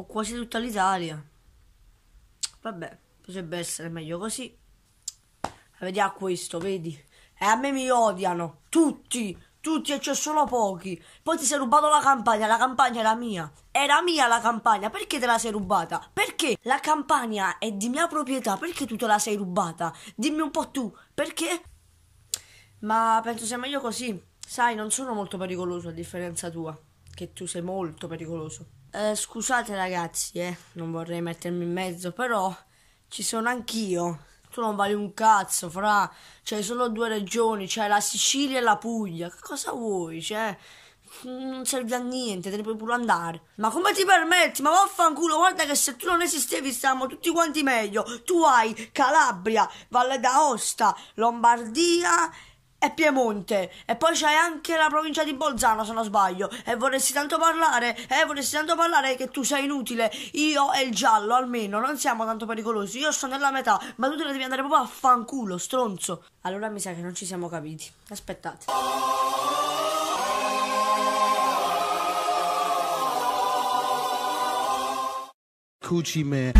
o quasi tutta l'Italia. Vabbè, potrebbe essere meglio così. Vediamo questo, vedi? E a me mi odiano, tutti, tutti e c'è solo pochi. Poi ti sei rubato la campagna, la campagna era mia. Era mia la campagna, perché te la sei rubata? Perché la campagna è di mia proprietà, perché tu te la sei rubata? Dimmi un po' tu, perché? Ma penso sia meglio così. Sai, non sono molto pericoloso a differenza tua, che tu sei molto pericoloso. Eh, scusate ragazzi, eh, non vorrei mettermi in mezzo, però ci sono anch'io. Tu non vali un cazzo, fra. C'hai cioè, solo due regioni, c'hai la Sicilia e la Puglia. Che cosa vuoi, cioè? Non serve a niente, te ne puoi pure andare. Ma come ti permetti? Ma vaffanculo, guarda che se tu non esistevi stiamo tutti quanti meglio. Tu hai Calabria, Valle d'Aosta, Lombardia e Piemonte e poi c'è anche la provincia di Bolzano se non sbaglio e vorresti tanto parlare e vorresti tanto parlare che tu sei inutile io e il giallo almeno non siamo tanto pericolosi io sto nella metà ma tu te ne devi andare proprio a fanculo stronzo allora mi sa che non ci siamo capiti aspettate Cucime